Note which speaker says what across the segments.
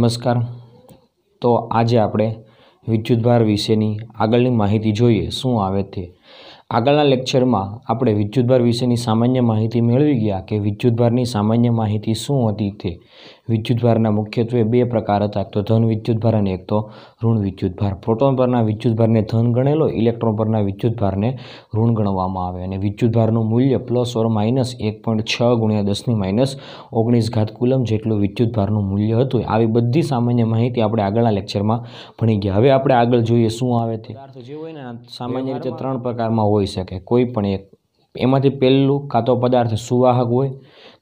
Speaker 1: નમસ્કાર તો આજે આપણે વિદ્યુતભાર વિશેની આગળની માહિતી જોઈએ શું આવે તે આગળના લેક્ચરમાં આપણે વિદ્યુતભાર વિશેની સામાન્ય માહિતી મેળવી ગયા કે વિદ્યુતભારની સામાન્ય માહિતી શું હતી તે વિદ્યુતભારના મુખ્યત્વે બે પ્રકાર હતા તો ધન વિદ્યુતભાર અને એક તો ઋણ વિદ્યુતભાર પ્રોટોન પરના વિદ્યુતભારને ધન ગણેલો ઇલેક્ટ્રોન પરના વિદ્યુતભારને ઋણ ગણવામાં આવે અને વિદ્યુતભારનું મૂલ્ય પ્લસ ઓર માઇનસ એક પોઈન્ટ છ ગુણ્યા દસની માઇનસ ઓગણીસ ઘાત કુલમ જેટલું વિદ્યુતભારનું મૂલ્ય હતું આવી બધી સામાન્ય માહિતી આપણે આગળના લેક્ચરમાં ભણી ગયા હવે આપણે આગળ જોઈએ શું આવે તે જે હોય ને સામાન્ય રીતે ત્રણ પ્રકારમાં હોઈ શકે કોઈ પણ એક એમાંથી પહેલું કાં તો પદાર્થ સુવાહક હોય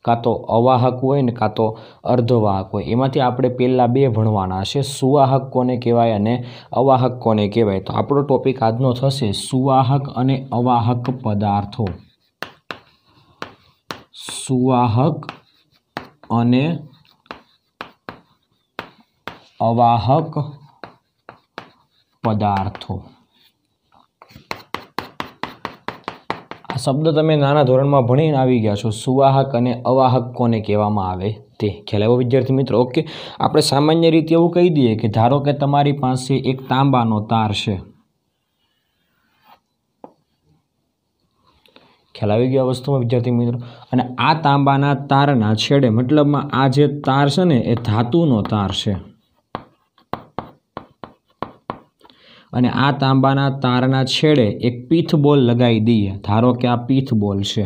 Speaker 1: કાં તો અવાહક હોય ને કાં તો અર્ધવાહક હોય એમાંથી આપણે પહેલાં બે ભણવાના છે સુવાહક કોને કહેવાય અને અવાહક કોને કહેવાય તો આપણો ટોપિક આજનો થશે સુવાહક અને અવાહક પદાર્થો સુવાહક અને અવાહક પદાર્થો શબ્દ તમે નાના ધોરણમાં ભણીને આવી ગયા છો સુવાહક અને અવાહક કોને કહેવામાં આવે તે ખ્યાલ વિદ્યાર્થી મિત્રો ઓકે આપણે સામાન્ય રીતે એવું કહી દઈએ કે ધારો કે તમારી પાસે એક તાંબાનો તાર છે ખ્યાલ આવી ગયો વસ્તુમાં વિદ્યાર્થી મિત્રો અને આ તાંબાના તારના છેડે મતલબમાં આ જે તાર છે ને એ ધાતુનો તાર છે અને આ તાંબાના તારના છેડે એક પીથ બોલ લગાવી દઈએ ધારો કે આ પીથ બોલ છે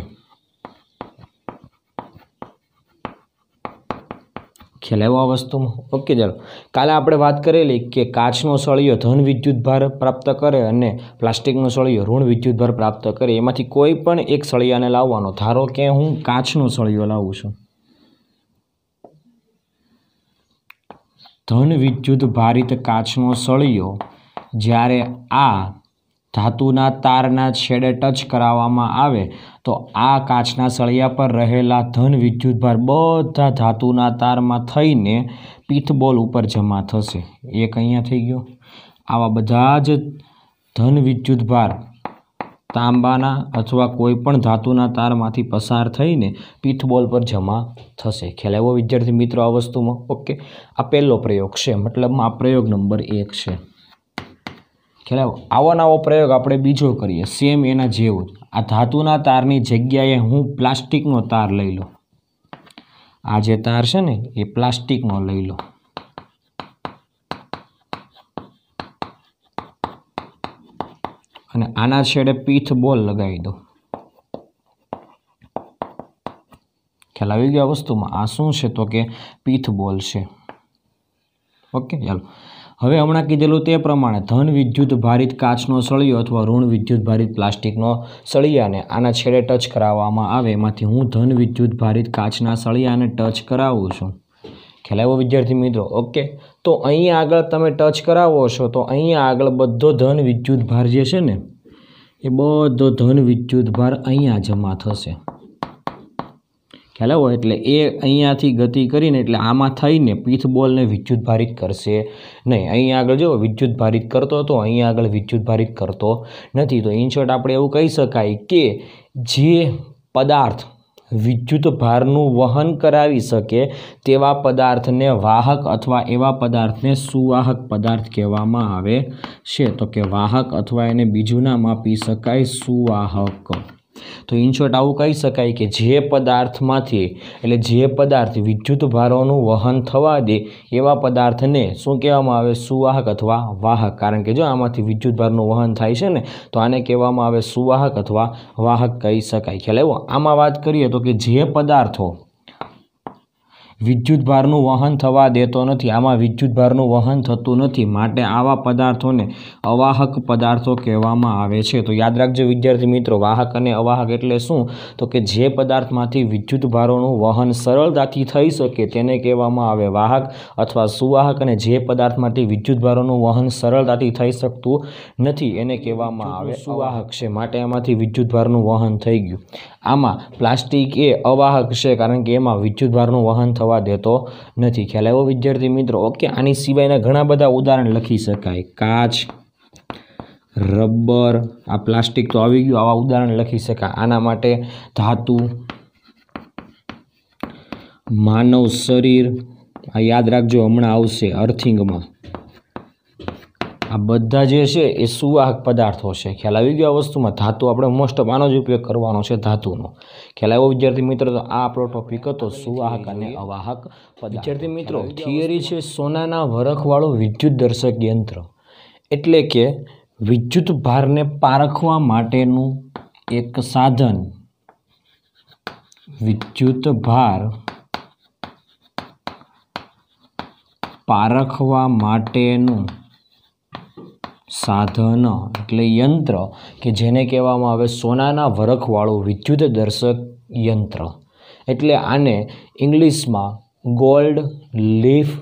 Speaker 1: ખ્યાલ વસ્તુમાં ઓકે ચાલો કાલે આપણે વાત કરેલી કે કાચનો સળિયો ધન વિદ્યુતભાર પ્રાપ્ત કરે અને પ્લાસ્ટિકનો સળિયો ઋણ વિદ્યુતભાર પ્રાપ્ત કરે એમાંથી કોઈ પણ એક સળિયાને લાવવાનો ધારો કે હું કાચનો સળિયો લાવું છું ધન વિદ્યુત ભારિત કાચનો સળિયો જ્યારે આ ધાતુના તારના છેડે ટચ કરાવવામાં આવે તો આ કાચના સળિયા પર રહેલા ધન વિદ્યુતભાર બધા ધાતુના તારમાં થઈને પીથબોલ ઉપર જમા થશે એક અહીંયા થઈ ગયો આવા બધા જ ધન વિદ્યુતભાર તાંબાના અથવા કોઈ પણ ધાતુના તારમાંથી પસાર થઈને પીથબોલ પર જમા થશે ખ્યાલ આવ્યો વિદ્યાર્થી મિત્રો આ વસ્તુમાં ઓકે આ પહેલો પ્રયોગ છે મતલબમાં આ પ્રયોગ નંબર એક છે ખ્યાલ આવો નવો પ્રયોગ આપણે બીજો કરીએ સેમ એના જેવો આ ધાતુના તારની જગ્યાએ હું પ્લાસ્ટિકનો તાર લઈ લો આ જે તાર છે ને એ પ્લાસ્ટિકનો લઈ લો અને આના છેડે પીથ બોલ લગાવી દો ખ્યાલ આવી ગયા વસ્તુમાં આ શું છે તો કે પીથ બોલ છે ઓકે ચાલો હવે હમણાં કીધેલું તે પ્રમાણે ધન વિદ્યુત ભારિત કાચનો સળિયો અથવા ઋણ વિદ્યુત ભારિત પ્લાસ્ટિકનો સળિયાને આના છેડે ટચ કરાવવામાં આવે એમાંથી હું ધન વિદ્યુત ભારિત કાચના સળિયાને ટચ કરાવું છું ખ્યાલ વિદ્યાર્થી મિત્રો ઓકે તો અહીંયા આગળ તમે ટચ કરાવો છો તો અહીંયા આગળ બધો ધન વિદ્યુત ભાર જે છે ને એ બધો ધન વિદ્યુત ભાર અહીંયા જમા થશે ખ્યાલ આવો એટલે એ અહીંયાથી ગતિ કરીને એટલે આમાં થઈને પીથ બોલને વિદ્યુત ભારિત કરશે નહીં અહીંયા આગળ જો વિદ્યુત ભારિત કરતો હતો અહીંયા આગળ વિદ્યુત ભારિત કરતો નથી તો ઇનશોર્ટ આપણે એવું કહી શકાય કે જે પદાર્થ વિદ્યુત ભારનું વહન કરાવી શકે તેવા પદાર્થને વાહક અથવા એવા પદાર્થને સુવાહક પદાર્થ કહેવામાં આવે છે તો કે વાહક અથવા એને બીજું નામ આપી શકાય સુવાહક તો ઇનશોર્ટ આવું કહી શકાય કે જે પદાર્થમાંથી એટલે જે પદાર્થ વિદ્યુત ભારોનું વહન થવા દે એવા પદાર્થને શું કહેવામાં આવે સુવાહક અથવા વાહક કારણ કે જો આમાંથી વિદ્યુત ભારનું વહન થાય છે ને તો આને કહેવામાં આવે સુવાહક અથવા વાહક કહી શકાય ખ્યાલ એવો આમાં વાત કરીએ તો કે જે પદાર્થો વિદ્યુતભારનું વહન થવા દેતો નથી આમાં વિદ્યુતભારનું વહન થતું નથી માટે આવા પદાર્થોને અવાહક પદાર્થો કહેવામાં આવે છે તો યાદ રાખજો વિદ્યાર્થી મિત્રો વાહક અને અવાહક એટલે શું તો કે જે પદાર્થમાંથી વિદ્યુતભારોનું વહન સરળતાથી થઈ શકે તેને કહેવામાં આવે વાહક અથવા સુવાહક અને જે પદાર્થમાંથી વિદ્યુતભારોનું વહન સરળતાથી થઈ શકતું નથી એને કહેવામાં આવે સુવાહક છે માટે એમાંથી વિદ્યુતભારનું વહન થઈ ગયું આમાં પ્લાસ્ટિક એ અવાહક છે કારણ કે એમાં વિદ્યુતભારનું વહન થવા થવા દેતો નથી ખ્યાલ આવ્યો વિદ્યાર્થી મિત્રો ઓકે આની સિવાયના ઘણા બધા ઉદાહરણ લખી શકાય કાચ રબર આ પ્લાસ્ટિક તો આવી ગયું આવા ઉદાહરણ લખી શકાય આના માટે ધાતુ માનવ શરીર આ યાદ રાખજો હમણાં આવશે અર્થિંગમાં આ બધા જે છે એ સુવાહક પદાર્થો છે ખ્યાલ આવી ગયો આ વસ્તુમાં ધાતુ આપણે મોસ્ટ ઓફ આનો જ ઉપયોગ કરવાનો છે ધાતુનો ખ્યાલ આવ્યો વિદ્યાર્થી મિત્રો તો આ આપણો ટોપિક હતો સુવાહક અને અવાહક વિદ્યાર્થી મિત્રો થિયરી છે સોનાના વરખવાળો વિદ્યુત દર્શક યંત્ર એટલે કે વિદ્યુત ભારને પારખવા માટેનું એક સાધન વિદ્યુત ભાર પારખવા માટેનું સાધન એટલે યંત્ર કે જેને કહેવામાં આવે સોનાના વરખવાળું વિદ્યુત દર્શક યંત્ર એટલે આને ઇંગ્લિશમાં ગોલ્ડ લીફ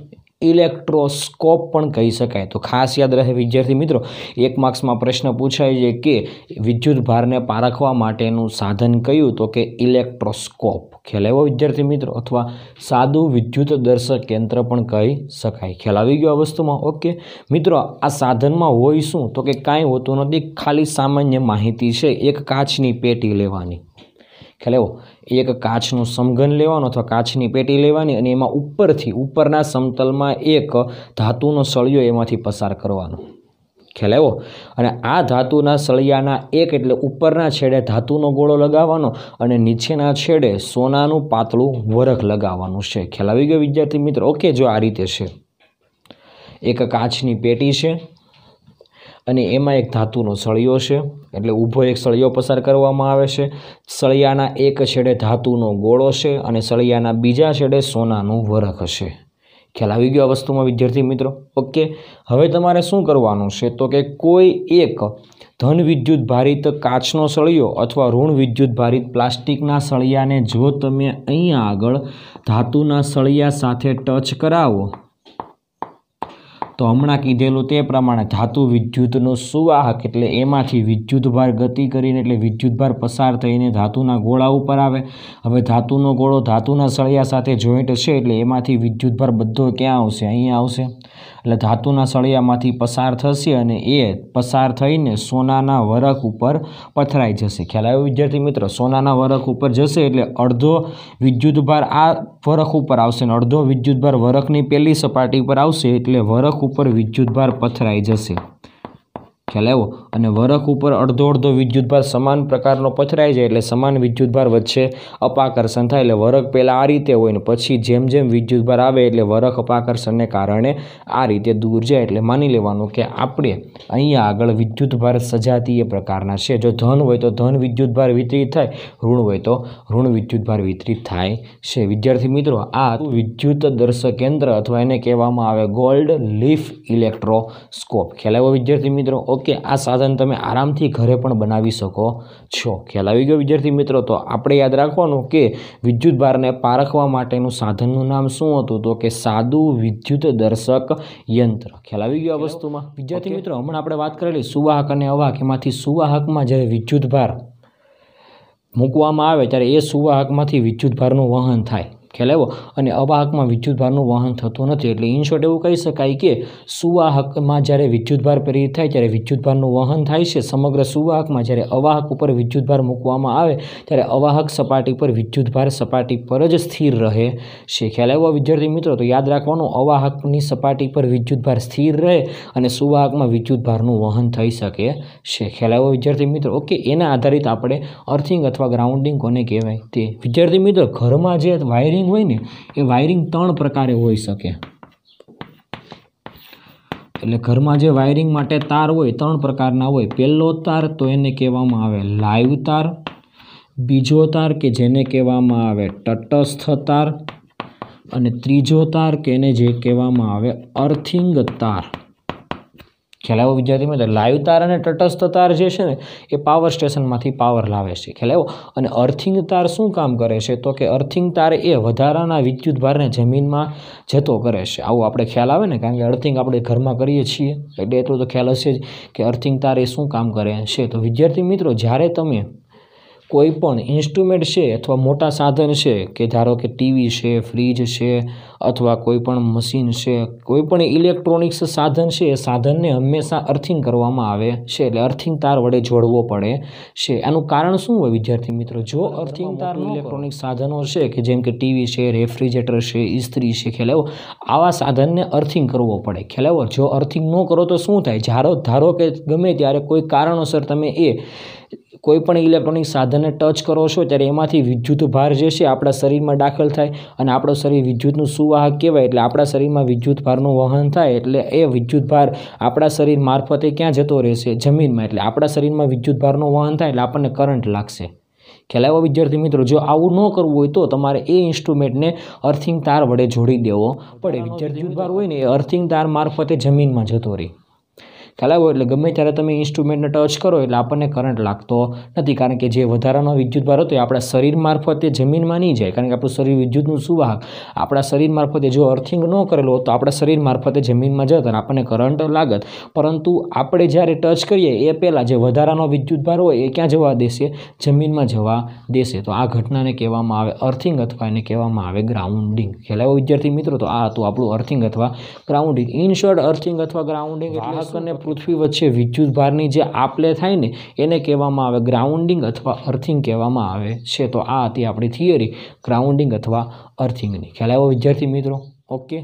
Speaker 1: ઇલેક્ટ્રોસ્કોપ પણ કહી શકાય તો ખાસ યાદ રહે વિદ્યાર્થી મિત્રો એક માર્ક્સમાં પ્રશ્ન પૂછાય છે કે વિદ્યુત ભારને પારખવા માટેનું સાધન કયું તો કે ઇલેક્ટ્રોસ્કોપ ખ્યાલ આવ્યો વિદ્યાર્થી મિત્રો અથવા સાદું વિદ્યુત દર્શક કેન્દ્ર પણ કહી શકાય ખ્યાલ આવી ગયો આ વસ્તુમાં ઓકે મિત્રો આ સાધનમાં હોય શું તો કે કાંઈ હોતું નથી ખાલી સામાન્ય માહિતી છે એક કાચની પેટી લેવાની ખ્યાલ એવો એક કાચનું સમઘન લેવાનું અથવા કાચની પેટી લેવાની અને એમાં ઉપરથી ઉપરના સમતલમાં એક ધાતુનો સળિયો એમાંથી પસાર કરવાનો ખ્યાલ આવ્યો અને આ ધાતુના સળિયાના એક એટલે ઉપરના છેડે ધાતુનો ગોળો લગાવવાનો અને નીચેના છેડે સોનાનું પાતળું વરખ લગાવવાનું છે ખ્યાલ આવી ગયો વિદ્યાર્થી મિત્રો ઓકે જો આ રીતે છે એક કાચની પેટી છે અને એમાં એક ધાતુનો સળિયો છે એટલે ઊભો એક સળિયો પસાર કરવામાં આવે છે સળિયાના એક છેડે ધાતુનો ગોળો છે અને સળિયાના બીજા છેડે સોનાનું વરખ હશે ખ્યાલ આવી ગયો આ વસ્તુમાં વિદ્યાર્થી મિત્રો ઓકે હવે તમારે શું કરવાનું છે તો કે કોઈ એક ધન વિદ્યુત ભારિત કાચનો સળિયો અથવા ઋણ વિદ્યુત ભારિત પ્લાસ્ટિકના સળિયાને જો તમે અહીંયા આગળ ધાતુના સળિયા સાથે ટચ કરાવો તો હમણાં કીધેલું તે પ્રમાણે ધાતુ વિદ્યુતનો સુવાહક એટલે એમાંથી વિદ્યુતભાર ગતિ કરીને એટલે વિદ્યુતભાર પસાર થઈને ધાતુના ગોળા ઉપર આવે હવે ધાતુનો ગોળો ધાતુના સળિયા સાથે જોઈન્ટ છે એટલે એમાંથી વિદ્યુતભાર બધો ક્યાં આવશે અહીંયા આવશે એટલે ધાતુના સળિયામાંથી પસાર થશે અને એ પસાર થઈને સોનાના વરખ ઉપર પથરાઈ જશે ખ્યાલ આવ્યો વિદ્યાર્થી મિત્ર સોનાના વરખ ઉપર જશે એટલે અડધો વિદ્યુતભાર આ વરખ ઉપર આવશે અને અડધો વિદ્યુતભાર વરખની પહેલી સપાટી પર આવશે એટલે વરખ ઉપર વિદ્યુતભાર પથરાઈ જશે ખેલાવો અને વરખ ઉપર અડધો અડધો વિદ્યુતભાર સમાન પ્રકારનો પથરાઈ જાય એટલે સમાન વિદ્યુતભાર વચ્ચે અપાકર્ષણ થાય એટલે વરખ પહેલાં આ રીતે હોય ને પછી જેમ જેમ વિદ્યુતભાર આવે એટલે વરખ અપાકર્ષણને કારણે આ રીતે દૂર જાય એટલે માની લેવાનું કે આપણે અહીંયા આગળ વિદ્યુતભાર સજાતીય પ્રકારના છે જો ધન હોય તો ધન વિદ્યુતભાર વિતરિત થાય ઋણ હોય તો ઋણ વિદ્યુતભાર વિતરિત થાય છે વિદ્યાર્થી મિત્રો આ વિદ્યુત દર્શક કેન્દ્ર અથવા એને કહેવામાં આવે ગોલ્ડ લીફ ઇલેક્ટ્રોસ્કોપ ખેલાવો વિદ્યાર્થી મિત્રો ઓકે કે આ સાધન તમે આરામથી ઘરે પણ બનાવી શકો છો ખ્યાલ આવી ગયો વિદ્યાર્થી મિત્રો તો આપણે યાદ રાખવાનું કે વિદ્યુત ભારને પારખવા માટેનું સાધનનું નામ શું હતું તો કે સાદું વિદ્યુત દર્શક યંત્ર ખ્યાલ આવી ગયો આ વસ્તુમાં વિદ્યાર્થી મિત્રો હમણાં આપણે વાત કરેલી સુવાહક અને અવાહક એમાંથી સુવાહકમાં જ્યારે વિદ્યુત ભાર મૂકવામાં આવે ત્યારે એ સુવાહકમાંથી વિદ્યુત ભારનું વહન થાય ખ્યાલ અને અવાહકમાં વિદ્યુતભારનું વહન થતું નથી એટલે ઇનશોર્ટ એવું કહી શકાય કે સુવાહકમાં જ્યારે વિદ્યુતભાર પ્રેરિત થાય ત્યારે વિદ્યુતભારનું વહન થાય છે સમગ્ર સુવાહકમાં જ્યારે અવાહક ઉપર વિદ્યુતભાર મૂકવામાં આવે ત્યારે અવાહક સપાટી પર વિદ્યુતભાર સપાટી પર જ સ્થિર રહે છે ખ્યાલ વિદ્યાર્થી મિત્રો તો યાદ રાખવાનું અવાહકની સપાટી પર વિદ્યુતભાર સ્થિર રહે અને સુવાહકમાં વિદ્યુતભારનું વહન થઈ શકે છે ખ્યાલ વિદ્યાર્થી મિત્રો ઓકે એના આધારિત આપણે અર્થિંગ અથવા ગ્રાઉન્ડિંગ કોને કહેવાય તે વિદ્યાર્થી મિત્રો ઘરમાં જે વાયરિંગ વાયરિંગ હોય ને એ વાયરિંગ ત્રણ પ્રકારે હોઈ શકે એટલે ઘરમાં જે વાયરિંગ માટે તાર હોય ત્રણ પ્રકારના હોય પહેલો તાર તો એને કહેવામાં આવે લાઈવ તાર બીજો તાર કે જેને કહેવામાં આવે તટસ્થ તાર અને ત્રીજો તાર કે એને જે કહેવામાં આવે અર્થિંગ તાર ખેલાવો વિદ્યાર્થી મિત્રો લાઈવ તાર અને તટસ્થ તાર જે છે ને એ પાવર સ્ટેશનમાંથી પાવર લાવે છે ખેલાવો અને અર્થિંગ તાર શું કામ કરે છે તો કે અર્થિંગ તાર એ વધારાના વિદ્યુત ભારને જમીનમાં જતો કરે છે આવું આપણે ખ્યાલ આવે ને કારણ કે અર્થિંગ આપણે ઘરમાં કરીએ છીએ એટલે એટલો તો ખ્યાલ હશે જ કે અર્થિંગ તાર એ શું કામ કરે છે તો વિદ્યાર્થી મિત્રો જ્યારે તમે કોઈ પણ ઇન્સ્ટ્રુમેન્ટ છે અથવા મોટા સાધન છે કે ધારો કે ટીવી છે ફ્રીજ છે અથવા કોઈ પણ મશીન છે કોઈ પણ ઇલેક્ટ્રોનિક્સ સાધન છે એ સાધનને હંમેશા અર્થિંગ કરવામાં આવે છે એટલે અર્થિંગ તાર વડે જોડવો પડે છે એનું કારણ શું હોય વિદ્યાર્થી મિત્રો જો અર્થિંગ તાર ઇલેક્ટ્રોનિક સાધનો છે કે જેમ કે ટીવી છે રેફ્રિજરેટર છે ઇસ્ત્રી છે ખેલાવો આવા સાધનને અર્થિંગ કરવો પડે ખેલાવો જો અર્થિંગ ન કરો તો શું થાય જ્યારે ધારો કે ગમે ત્યારે કોઈ કારણોસર તમે એ કોઈપણ ઇલેક્ટ્રોનિક સાધનને ટચ કરો છો ત્યારે એમાંથી વિદ્યુત ભાર જે છે આપણા શરીરમાં દાખલ થાય અને આપણું શરીર વિદ્યુતનું સુવાહક કહેવાય એટલે આપણા શરીરમાં વિદ્યુત ભારનું વહન થાય એટલે એ વિદ્યુત ભાર આપણા શરીર મારફતે ક્યાં જતો રહેશે જમીનમાં એટલે આપણા શરીરમાં વિદ્યુત ભારનું વહન થાય એટલે આપણને કરંટ લાગશે ખ્યાલ આવ્યો વિદ્યાર્થી મિત્રો જો આવું ન કરવું હોય તો તમારે એ ઇન્સ્ટ્રુમેન્ટને અર્થિંગ તાર વડે જોડી દેવો પડે વિદ્યાર્થી ભાર હોય ને એ અર્થિંગ તાર મારફતે જમીનમાં જતો રહે ખ્યાલ એટલે ગમે ત્યારે તમે ઇન્સ્ટ્રુમેન્ટને ટચ કરો એટલે આપણને કરંટ લાગતો નથી કારણ કે જે વધારાનો વિદ્યુત ભાર હતો એ આપણા શરીર મારફતે જમીનમાં નહીં જાય કારણ કે આપણું શરીર વિદ્યુતનું સુવાહક આપણા શરીર મારફતે જો અર્થિંગ ન કરેલો હોત તો આપણા શરીર મારફતે જમીનમાં જત અને આપણને કરંટ લાગત પરંતુ આપણે જ્યારે ટચ કરીએ એ પહેલાં જે વધારાનો વિદ્યુત વિદ્યુતભાર હોય એ ક્યાં જવા દેશે જમીનમાં જવા દેશે તો આ ઘટનાને કહેવામાં આવે અર્થિંગ અથવા એને કહેવામાં આવે ગ્રાઉન્ડિંગ ખ્યાલ આવ્યો વિદ્યાર્થી મિત્રો તો આ હતું આપણું અર્થિંગ અથવા ગ્રાઉન્ડિંગ ઇન શોર્ટ અર્થિંગ અથવા ગ્રાઉન્ડિંગ ગ્રાહક અને પૃથ્વી વચ્ચે વિદ્યુત ભારની જે આપલે થાય ને એને કહેવામાં આવે ગ્રાઉન્ડિંગ અથવા અર્થિંગ કહેવામાં આવે છે તો આ હતી આપણી થિયરી ગ્રાઉન્ડિંગ અથવા અર્થિંગની ખ્યાલ આવ્યો વિદ્યાર્થી મિત્રો ઓકે